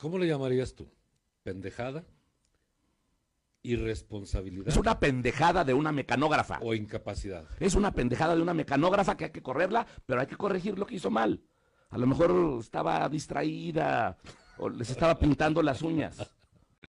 ¿Cómo le llamarías tú? ¿Pendejada? irresponsabilidad. Es una pendejada de una mecanógrafa. O incapacidad. Es una pendejada de una mecanógrafa que hay que correrla, pero hay que corregir lo que hizo mal. A lo mejor estaba distraída o les estaba pintando las uñas.